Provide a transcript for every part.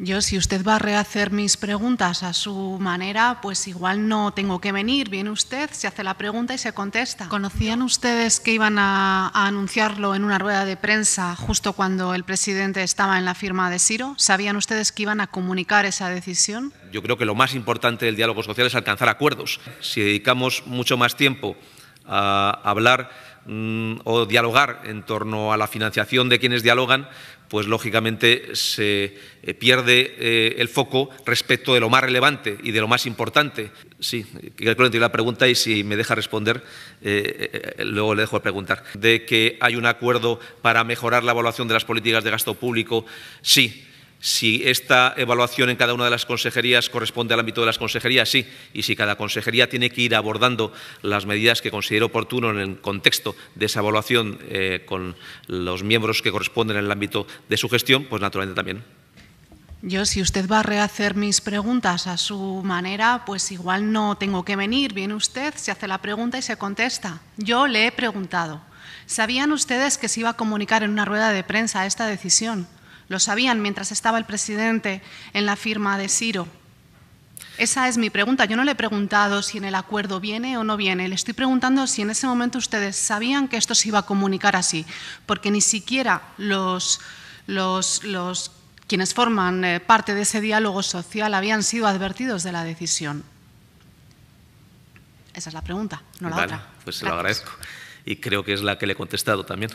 Yo, si usted va a rehacer mis preguntas a su manera, pues igual no tengo que venir. Viene usted, se hace la pregunta y se contesta. ¿Conocían ustedes que iban a, anunciarlo en una rueda de prensa justo cuando el presidente estaba en la firma de Siro? ¿Sabían ustedes que iban a comunicar esa decisión? Yo creo que lo más importante del diálogo social es alcanzar acuerdos. Si dedicamos mucho más tiempo a hablar Mm, o dialogar en torno a la financiación de quienes dialogan, pues lógicamente se eh, pierde eh, el foco respecto de lo más relevante y de lo más importante. Sí, creo que tiene la pregunta y si me deja responder, eh, luego le dejo de preguntar. De que hay un acuerdo para mejorar la evaluación de las políticas de gasto público, sí. Si esta evaluación en cada una de las consejerías corresponde al ámbito de las consejerías, sí. Y si cada consejería tiene que ir abordando las medidas que considere oportuno en el contexto de esa evaluación eh, con los miembros que corresponden en el ámbito de su gestión, pues naturalmente también. Yo, si usted va a rehacer mis preguntas a su manera, pues igual no tengo que venir. Viene usted, se hace la pregunta y se contesta. Yo le he preguntado. ¿Sabían ustedes que se iba a comunicar en una rueda de prensa esta decisión? Lo sabían mientras estaba el presidente en la firma de Ciro. Esa es mi pregunta. Yo no le he preguntado si en el acuerdo viene o no viene. Le estoy preguntando si en ese momento ustedes sabían que esto se iba a comunicar así, porque ni siquiera los, los, quienes forman eh, parte de ese diálogo social habían sido advertidos de la decisión. Esa es la pregunta, no la otra. Pues se lo agradezco y creo que es la que le he contestado también.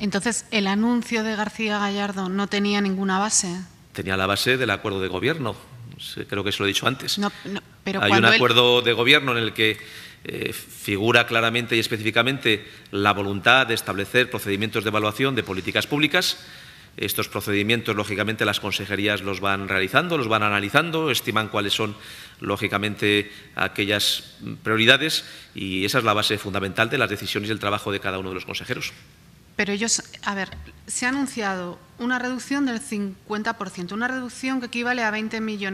Entonces, ¿el anuncio de García Gallardo no tenía ninguna base? Tenía la base del acuerdo de gobierno, creo que se lo he dicho antes. No, pero Hay un acuerdo de gobierno en el que eh, figura claramente y específicamente la voluntad de establecer procedimientos de evaluación de políticas públicas. Estos procedimientos, lógicamente, las consejerías los van realizando, los van analizando, estiman cuáles son, lógicamente, aquellas prioridades y esa es la base fundamental de las decisiones y el trabajo de cada uno de los consejeros. Pero ellos, a ver, se ha anunciado una reducción del 50%, una reducción que equivale a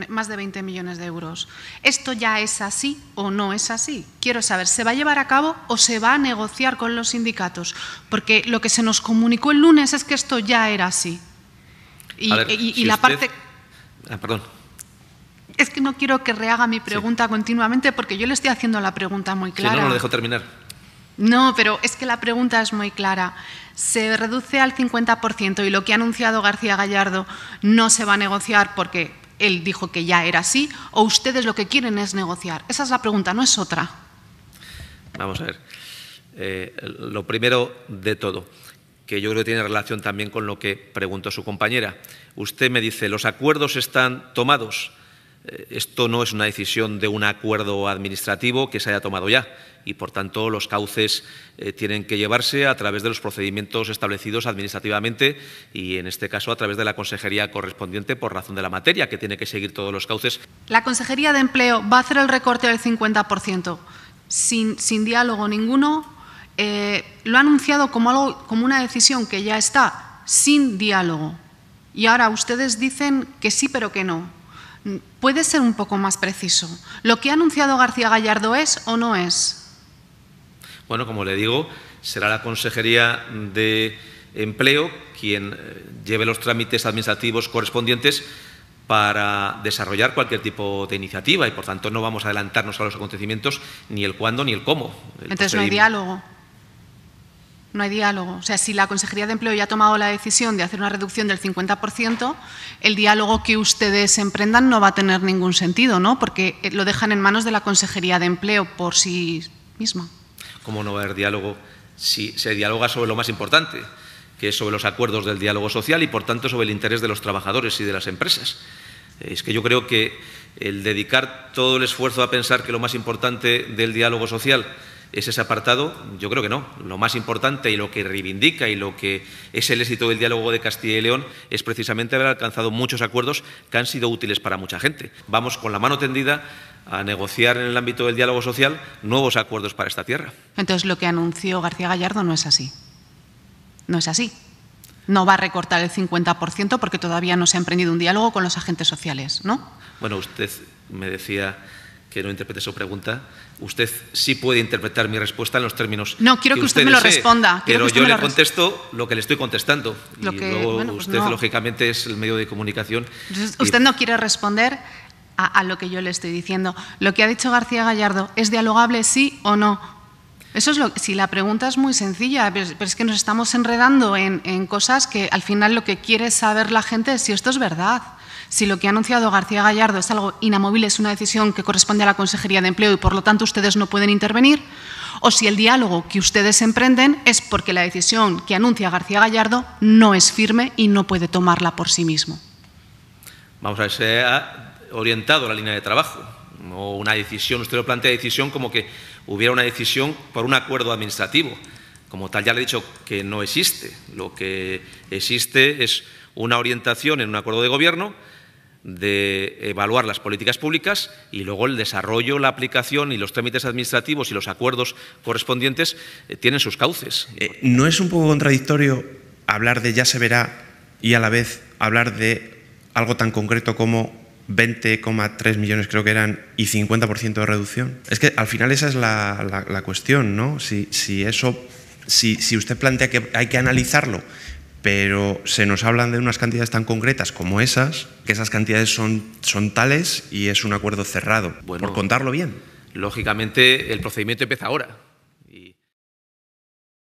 más de 20 millones de euros. ¿Esto ya es así o no es así? Quiero saber, ¿se va a llevar a cabo o se va a negociar con los sindicatos? Porque lo que se nos comunicó el lunes es que esto ya era así. Y, la parte... Ah, perdón. Es que no quiero que rehaga mi pregunta continuamente porque yo le estoy haciendo la pregunta muy clara. Si no lo dejo terminar. No, pero es que la pregunta es muy clara. Se reduce al 50% y lo que ha anunciado García Gallardo no se va a negociar porque él dijo que ya era así o ustedes lo que quieren es negociar. Esa es la pregunta, no es otra. Vamos a ver. Eh, lo primero de todo, que yo creo que tiene relación también con lo que preguntó su compañera. Usted me dice, los acuerdos están tomados. Eh, esto no es una decisión de un acuerdo administrativo que se haya tomado ya y, por tanto, los cauces eh, tienen que llevarse a través de los procedimientos establecidos administrativamente y, en este caso, a través de la consejería correspondiente por razón de la materia, que tiene que seguir todos los cauces. La Consejería de Empleo va a hacer el recorte del 50% sin, diálogo ninguno. Eh, lo ha anunciado como una decisión que ya está, sin diálogo. Y ahora ustedes dicen que sí, pero que no. ¿Puede ser un poco más preciso? ¿Lo que ha anunciado García Gallardo es o no es? Bueno, como le digo, será la Consejería de Empleo quien eh, lleve los trámites administrativos correspondientes para desarrollar cualquier tipo de iniciativa y, por tanto, no vamos a adelantarnos a los acontecimientos ni el cuándo ni el cómo. Entonces no hay diálogo no hay diálogo. O sea, si la Consejería de Empleo ya ha tomado la decisión de hacer una reducción del 50%, el diálogo que ustedes emprendan no va a tener ningún sentido, ¿no? Porque eh, lo dejan en manos de la Consejería de Empleo por sí misma. ¿Cómo no va a haber diálogo si se dialoga sobre lo más importante, que es sobre los acuerdos del diálogo social y, por tanto, sobre el interés de los trabajadores y de las empresas? Es que yo creo que el dedicar todo el esfuerzo a pensar que lo más importante del diálogo social es ese apartado? Yo creo que no. Lo más importante y lo que reivindica y lo que es el éxito del diálogo de Castilla y León es precisamente haber alcanzado muchos acuerdos que han sido útiles para mucha gente. Vamos con la mano tendida a negociar en el ámbito del diálogo social nuevos acuerdos para esta tierra. Entonces, lo que anunció García Gallardo no es así. No es así. No va a recortar el 50% porque todavía no se ha emprendido un diálogo con los agentes sociales, ¿no? Bueno, usted me decía que no interprete su pregunta. Usted sí puede interpretar mi respuesta en los términos. No, quiero que, usted, me lo responda. Quiero pero yo le contesto lo que le estoy contestando. y luego pues usted, lógicamente, es el medio de comunicación. usted no quiere responder a, lo que yo le estoy diciendo. Lo que ha dicho García Gallardo, ¿es dialogable sí o no? Eso es lo Si la pregunta es muy sencilla, pero, es que nos estamos enredando en, en cosas que al final lo que quiere saber la gente es si esto es verdad. Si lo que ha anunciado García Gallardo es algo inamovible, es una decisión que corresponde a la Consejería de Empleo y por lo tanto ustedes no pueden intervenir, o si el diálogo que ustedes emprenden es porque la decisión que anuncia García Gallardo no es firme y no puede tomarla por sí mismo. Vamos a ver, se ha orientado la línea de trabajo, no una decisión, usted lo plantea decisión como que hubiera una decisión por un acuerdo administrativo. Como tal, ya le he dicho que no existe. Lo que existe es una orientación en un acuerdo de gobierno de evaluar las políticas públicas y luego el desarrollo, la aplicación y los trámites administrativos y los acuerdos correspondientes eh, tienen sus cauces. Eh, ¿No es un poco contradictorio hablar de ya se verá y a la vez hablar de algo tan concreto como 20,3 millones creo que eran y 50% de reducción? Es que al final esa es la, cuestión, ¿no? Si, eso, si usted plantea que hay que analizarlo pero se nos hablan de unas cantidades tan concretas como esas, que esas cantidades son, son tales y es un acuerdo cerrado, por contarlo bien. Lógicamente el procedimiento empieza ahora.